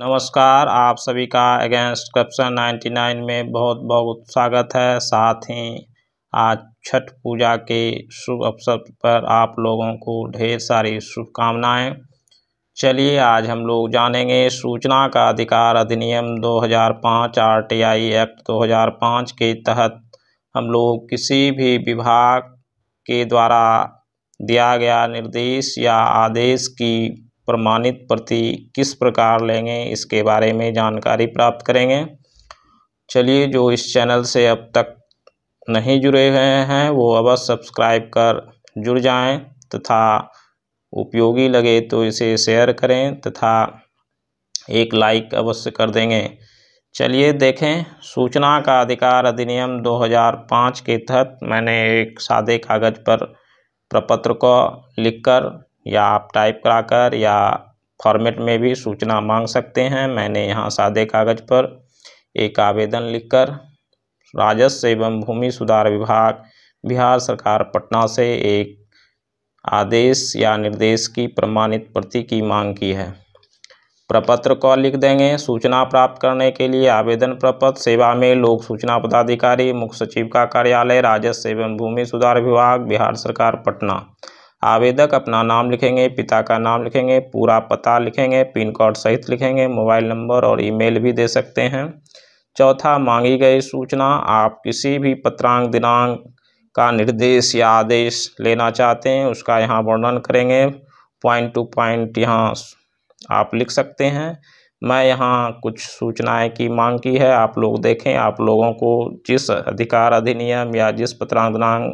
नमस्कार आप सभी का अगेंस्ट करप्शन 99 में बहुत बहुत स्वागत है साथ ही आज छठ पूजा के शुभ अवसर पर आप लोगों को ढेर सारी शुभकामनाएं चलिए आज हम लोग जानेंगे सूचना का अधिकार अधिनियम 2005 आरटीआई एक्ट 2005 के तहत हम लोग किसी भी विभाग के द्वारा दिया गया निर्देश या आदेश की प्रमाणित प्रति किस प्रकार लेंगे इसके बारे में जानकारी प्राप्त करेंगे चलिए जो इस चैनल से अब तक नहीं जुड़े हुए हैं वो अवश्य सब्सक्राइब कर जुड़ जाएं तथा उपयोगी लगे तो इसे शेयर करें तथा एक लाइक अवश्य कर देंगे चलिए देखें सूचना का अधिकार अधिनियम 2005 के तहत मैंने एक सादे कागज़ पर प्रपत्र को लिखकर या आप टाइप कराकर या फॉर्मेट में भी सूचना मांग सकते हैं मैंने यहाँ सादे कागज़ पर एक आवेदन लिखकर राजस्व एवं भूमि सुधार विभाग बिहार सरकार पटना से एक आदेश या निर्देश की प्रमाणित प्रति की मांग की है प्रपत्र को लिख देंगे सूचना प्राप्त करने के लिए आवेदन प्रपत्र सेवा में लोक सूचना पदाधिकारी मुख्य सचिव का कार्यालय राजस्व एवं भूमि सुधार विभाग बिहार सरकार पटना आवेदक अपना नाम लिखेंगे पिता का नाम लिखेंगे पूरा पता लिखेंगे पिन कोड सहित लिखेंगे मोबाइल नंबर और ईमेल भी दे सकते हैं चौथा मांगी गई सूचना आप किसी भी पत्रांक दिनांक का निर्देश या आदेश लेना चाहते हैं उसका यहाँ वर्णन करेंगे पॉइंट टू पॉइंट यहाँ आप लिख सकते हैं मैं यहाँ कुछ सूचनाएं की मांग की है आप लोग देखें आप लोगों को जिस अधिकार अधिनियम या जिस पत्रांक दिनांक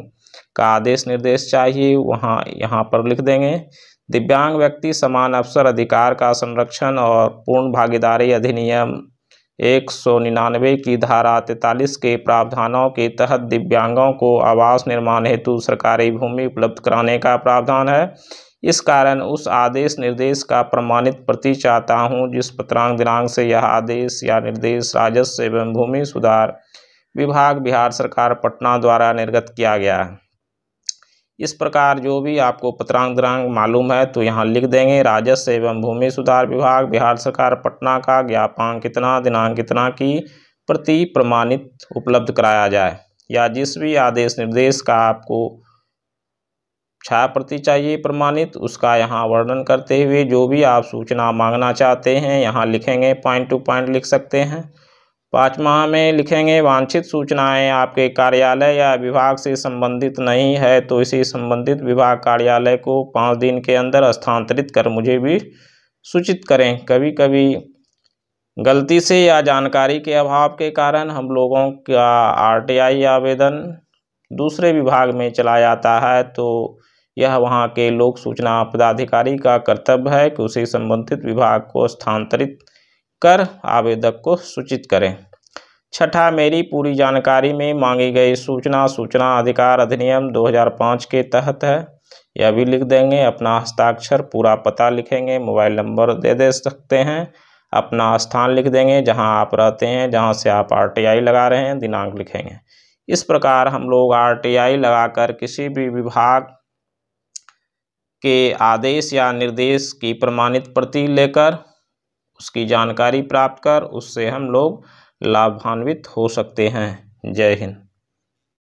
का आदेश निर्देश चाहिए वहाँ यहाँ पर लिख देंगे दिव्यांग व्यक्ति समान अवसर अधिकार का संरक्षण और पूर्ण भागीदारी अधिनियम एक सौ निन्यानवे की धारा तैतालीस के प्रावधानों के तहत दिव्यांगों को आवास निर्माण हेतु सरकारी भूमि उपलब्ध कराने का प्रावधान है इस कारण उस आदेश निर्देश का प्रमाणित प्रति चाहता हूँ जिस पत्रांग दिनांक से यह आदेश या निर्देश राजस्व एवं भूमि सुधार विभाग बिहार सरकार पटना द्वारा निर्गत किया गया है इस प्रकार जो भी आपको पत्रांतरांक मालूम है तो यहाँ लिख देंगे राजस्व एवं भूमि सुधार विभाग बिहार सरकार पटना का ज्ञापांक कितना दिनांक कितना की प्रति प्रमाणित उपलब्ध कराया जाए या जिस भी आदेश निर्देश का आपको छाया प्रति चाहिए प्रमाणित उसका यहाँ वर्णन करते हुए जो भी आप सूचना मांगना चाहते हैं यहाँ लिखेंगे पॉइंट टू पॉइंट लिख सकते हैं पाँच माह में लिखेंगे वांछित सूचनाएं आपके कार्यालय या विभाग से संबंधित नहीं है तो इसे संबंधित विभाग कार्यालय को पाँच दिन के अंदर स्थानांतरित कर मुझे भी सूचित करें कभी कभी गलती से या जानकारी के अभाव के कारण हम लोगों का आरटीआई आवेदन दूसरे विभाग में चला जाता है तो यह वहाँ के लोक सूचना पदाधिकारी का कर्तव्य है कि उसे संबंधित विभाग को स्थानांतरित कर आवेदक को सूचित करें छठा मेरी पूरी जानकारी में मांगी गई सूचना सूचना अधिकार अधिनियम 2005 के तहत है यह भी लिख देंगे अपना हस्ताक्षर पूरा पता लिखेंगे मोबाइल नंबर दे दे सकते हैं अपना स्थान लिख देंगे जहां आप रहते हैं जहां से आप आरटीआई लगा रहे हैं दिनांक लिखेंगे इस प्रकार हम लोग आरटीआई लगाकर किसी भी विभाग के आदेश या निर्देश की प्रमाणित प्रति लेकर उसकी जानकारी प्राप्त कर उससे हम लोग लाभान्वित हो सकते हैं जय हिंद